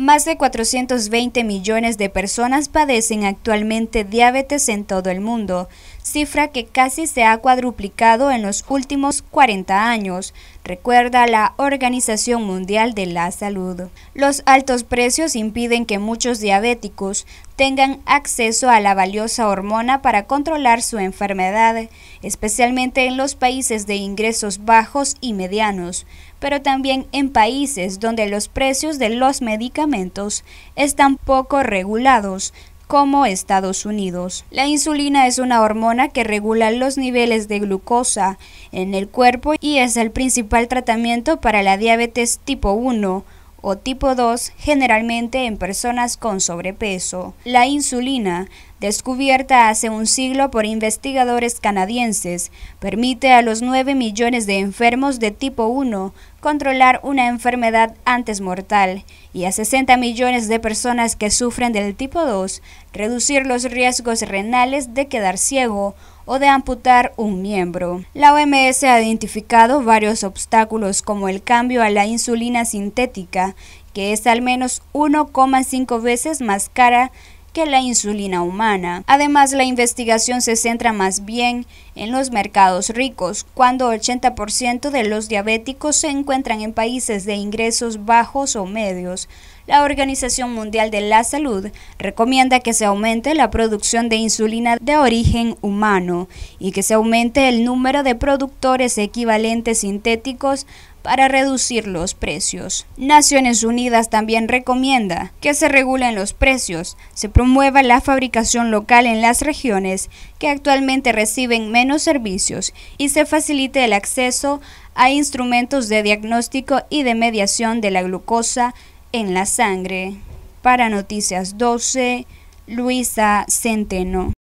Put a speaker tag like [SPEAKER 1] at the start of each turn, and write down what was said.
[SPEAKER 1] Más de 420 millones de personas padecen actualmente diabetes en todo el mundo, cifra que casi se ha cuadruplicado en los últimos 40 años, recuerda la Organización Mundial de la Salud. Los altos precios impiden que muchos diabéticos tengan acceso a la valiosa hormona para controlar su enfermedad, especialmente en los países de ingresos bajos y medianos, pero también en países donde los precios de los medicamentos están poco regulados, como Estados Unidos. La insulina es una hormona que regula los niveles de glucosa en el cuerpo y es el principal tratamiento para la diabetes tipo 1 o tipo 2 generalmente en personas con sobrepeso. La insulina, descubierta hace un siglo por investigadores canadienses, permite a los 9 millones de enfermos de tipo 1 controlar una enfermedad antes mortal y a 60 millones de personas que sufren del tipo 2 reducir los riesgos renales de quedar ciego o de amputar un miembro. La OMS ha identificado varios obstáculos como el cambio a la insulina sintética, que es al menos 1,5 veces más cara que la insulina humana. Además, la investigación se centra más bien en los mercados ricos, cuando 80% de los diabéticos se encuentran en países de ingresos bajos o medios, la Organización Mundial de la Salud recomienda que se aumente la producción de insulina de origen humano y que se aumente el número de productores equivalentes sintéticos para reducir los precios. Naciones Unidas también recomienda que se regulen los precios, se promueva la fabricación local en las regiones que actualmente reciben menos servicios y se facilite el acceso a instrumentos de diagnóstico y de mediación de la glucosa en la sangre. Para Noticias 12, Luisa Centeno.